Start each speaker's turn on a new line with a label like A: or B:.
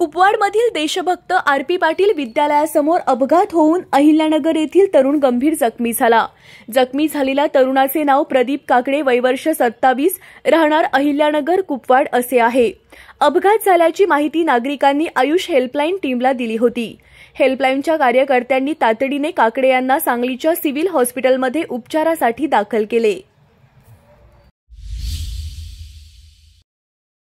A: कुपवाडमधील देशभक्त R P Patil विद्यालयासमोर अपघात होऊन अहिल्यानगर येथील तरुण गंभीर जखमी झाला जखमी झालेल्या तरुणाचे नाव प्रदीप काकडे वैवर्ष सत्तावीस राहणार अहिल्यानगर कुपवाड असे आहे अपघात झाल्याची माहिती नागरिकांनी आयुष हेल्पलाईन टीमला दिली होती हेल्पलाईनच्या कार्यकर्त्यांनी तातडीने काकडे यांना सांगलीच्या सिव्हिल हॉस्पिटलमध्ये उपचारासाठी दाखल केले